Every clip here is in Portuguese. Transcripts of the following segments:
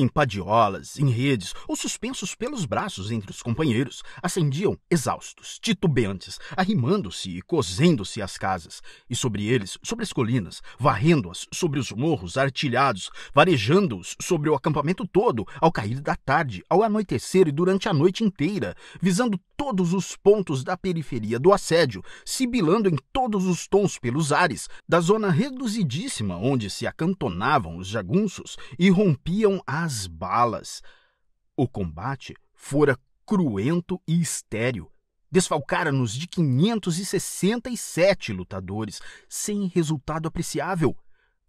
Em padiolas, em redes ou suspensos pelos braços entre os companheiros, ascendiam exaustos, titubeantes, arrimando-se e cozendo-se às casas, e sobre eles, sobre as colinas, varrendo-as sobre os morros artilhados, varejando-os sobre o acampamento todo, ao cair da tarde, ao anoitecer e durante a noite inteira, visando todos os pontos da periferia do assédio, sibilando em todos os tons pelos ares, da zona reduzidíssima onde se acantonavam os jagunços e rompiam as as balas. O combate fora cruento e estéril. Desfalcara-nos de 567 lutadores, sem resultado apreciável.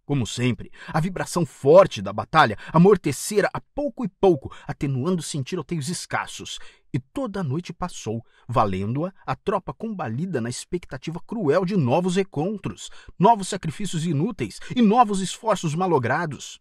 Como sempre, a vibração forte da batalha amortecera a pouco e pouco, atenuando em tiroteios escassos, e toda a noite passou, valendo-a a tropa combalida na expectativa cruel de novos encontros, novos sacrifícios inúteis e novos esforços malogrados.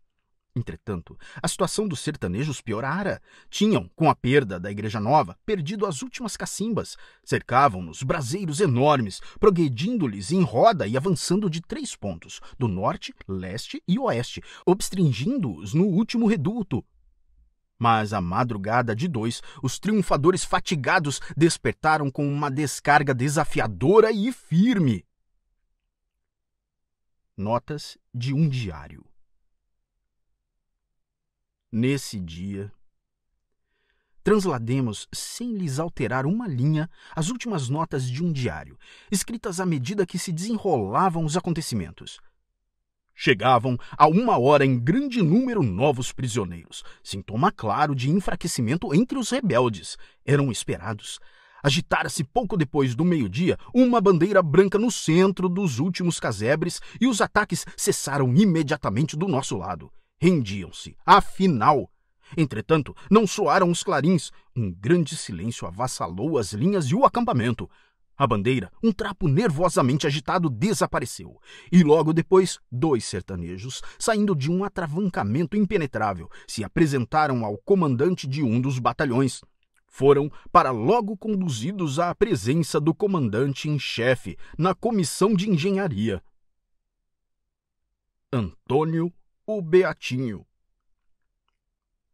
Entretanto, a situação dos sertanejos piorara. Tinham, com a perda da Igreja Nova, perdido as últimas cacimbas. Cercavam-nos braseiros enormes, progredindo-lhes em roda e avançando de três pontos, do norte, leste e oeste, obstringindo-os no último reduto. Mas à madrugada de dois, os triunfadores fatigados despertaram com uma descarga desafiadora e firme. Notas de um diário nesse dia. Translademos, sem lhes alterar uma linha, as últimas notas de um diário, escritas à medida que se desenrolavam os acontecimentos. Chegavam a uma hora em grande número novos prisioneiros, sintoma claro de enfraquecimento entre os rebeldes. Eram esperados. Agitara-se pouco depois do meio-dia uma bandeira branca no centro dos últimos casebres e os ataques cessaram imediatamente do nosso lado rendiam-se. Afinal, Entretanto, não soaram os clarins. Um grande silêncio avassalou as linhas e o acampamento. A bandeira, um trapo nervosamente agitado, desapareceu. E logo depois, dois sertanejos, saindo de um atravancamento impenetrável, se apresentaram ao comandante de um dos batalhões. Foram para logo conduzidos à presença do comandante em chefe na comissão de engenharia. Antônio o Beatinho.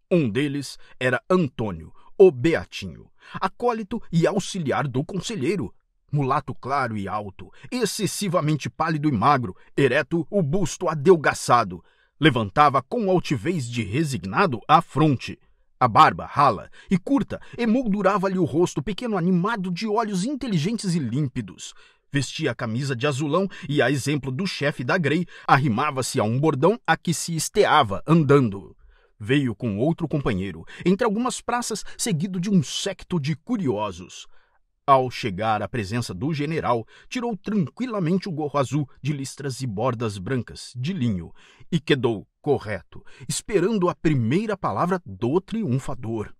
Um deles era Antônio, o Beatinho, acólito e auxiliar do conselheiro, mulato claro e alto, excessivamente pálido e magro, ereto, o busto adelgaçado. Levantava com altivez de resignado a fronte. A barba, rala e curta, emoldurava-lhe o rosto pequeno animado de olhos inteligentes e límpidos. Vestia a camisa de azulão e, a exemplo do chefe da Grey, arrimava-se a um bordão a que se esteava, andando. Veio com outro companheiro, entre algumas praças, seguido de um séquito de curiosos. Ao chegar à presença do general, tirou tranquilamente o gorro azul de listras e bordas brancas, de linho, e quedou correto, esperando a primeira palavra do triunfador.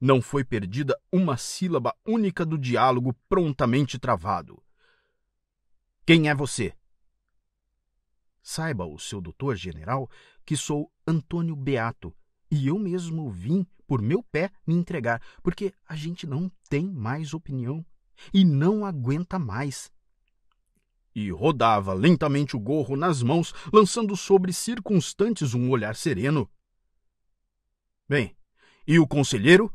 Não foi perdida uma sílaba única do diálogo prontamente travado. Quem é você? Saiba o seu doutor general que sou Antônio Beato e eu mesmo vim por meu pé me entregar, porque a gente não tem mais opinião e não aguenta mais. E rodava lentamente o gorro nas mãos, lançando sobre circunstantes um olhar sereno. Bem, e o conselheiro?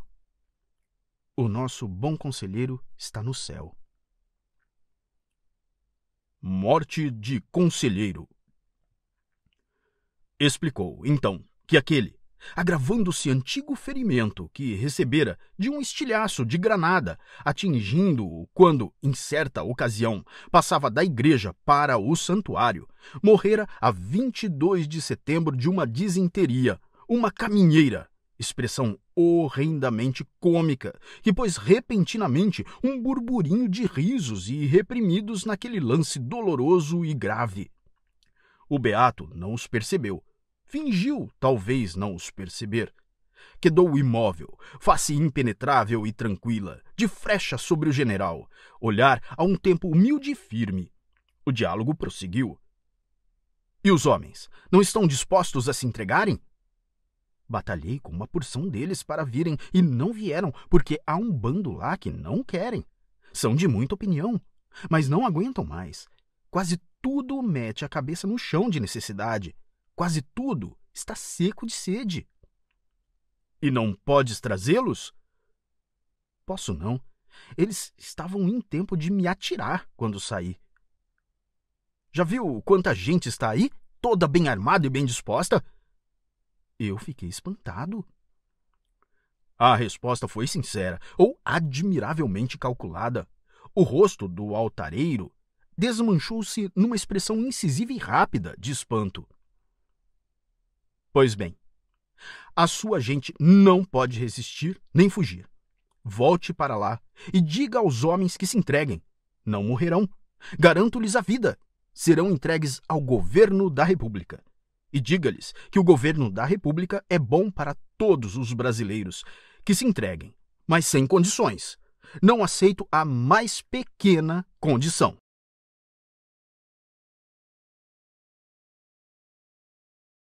O nosso bom conselheiro está no céu. Morte de Conselheiro. Explicou, então, que aquele, agravando-se antigo ferimento que recebera de um estilhaço de granada, atingindo-o quando, em certa ocasião, passava da igreja para o santuário, morrera a 22 de setembro de uma disenteria, uma caminheira, expressão horrendamente cômica, que pôs repentinamente um burburinho de risos e reprimidos naquele lance doloroso e grave. O beato não os percebeu. Fingiu, talvez, não os perceber. Quedou imóvel, face impenetrável e tranquila, de frecha sobre o general, olhar a um tempo humilde e firme. O diálogo prosseguiu. E os homens? Não estão dispostos a se entregarem? Batalhei com uma porção deles para virem e não vieram, porque há um bando lá que não querem. São de muita opinião, mas não aguentam mais. Quase tudo mete a cabeça no chão de necessidade. Quase tudo está seco de sede. E não podes trazê-los? Posso não. Eles estavam em tempo de me atirar quando saí. Já viu quanta gente está aí? Toda bem armada e bem disposta? Eu fiquei espantado. A resposta foi sincera, ou admiravelmente calculada. O rosto do altareiro desmanchou-se numa expressão incisiva e rápida de espanto. Pois bem, a sua gente não pode resistir nem fugir. Volte para lá e diga aos homens que se entreguem. Não morrerão. Garanto-lhes a vida. Serão entregues ao governo da República e diga-lhes que o governo da República é bom para todos os brasileiros que se entreguem, mas sem condições. Não aceito a mais pequena condição.